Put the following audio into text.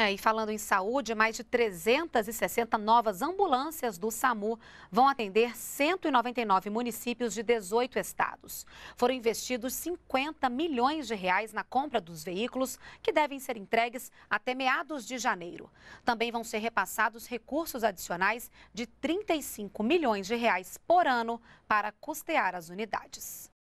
É, e falando em saúde, mais de 360 novas ambulâncias do SAMU vão atender 199 municípios de 18 estados. Foram investidos 50 milhões de reais na compra dos veículos que devem ser entregues até meados de janeiro. Também vão ser repassados recursos adicionais de 35 milhões de reais por ano para custear as unidades.